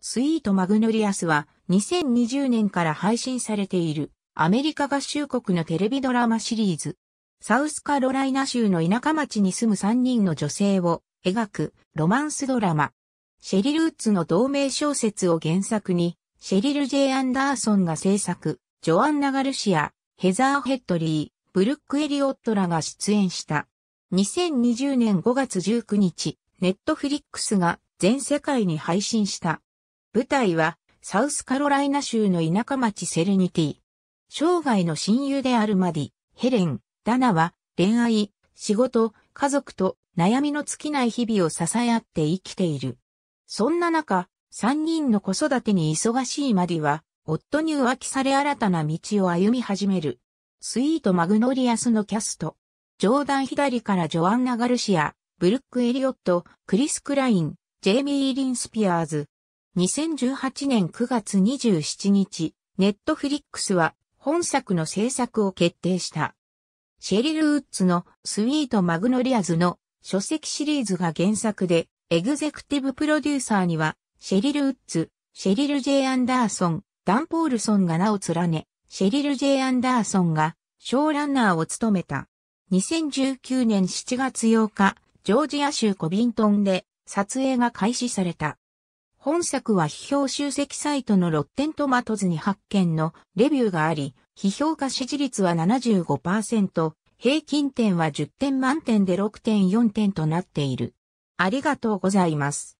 スイートマグノリアスは2020年から配信されているアメリカ合衆国のテレビドラマシリーズ。サウスカロライナ州の田舎町に住む3人の女性を描くロマンスドラマ。シェリル・ウッズの同名小説を原作に、シェリル・ジェイ・アンダーソンが制作、ジョアンナ・ガルシア、ヘザー・ヘッドリー、ブルック・エリオットらが出演した。2020年5月19日、ネットフリックスが全世界に配信した。舞台は、サウスカロライナ州の田舎町セレニティ。生涯の親友であるマディ、ヘレン、ダナは、恋愛、仕事、家族と悩みの尽きない日々を支え合って生きている。そんな中、三人の子育てに忙しいマディは、夫に浮気され新たな道を歩み始める。スイート・マグノリアスのキャスト。ジョーダン・左からジョアンナ・ガルシア、ブルック・エリオット、クリス・クライン、ジェイミー・リン・スピアーズ、2018年9月27日、ネットフリックスは本作の制作を決定した。シェリル・ウッズのスイート・マグノリアズの書籍シリーズが原作で、エグゼクティブプロデューサーには、シェリル・ウッズ、シェリル・ジェイ・アンダーソン、ダン・ポールソンが名を連ね、シェリル・ジェイ・アンダーソンが、ショーランナーを務めた。2019年7月8日、ジョージア州コビントンで撮影が開始された。本作は批評集積サイトのロッテントマトズに発見のレビューがあり、批評家支持率は75%、平均点は10点満点で6.4点となっている。ありがとうございます。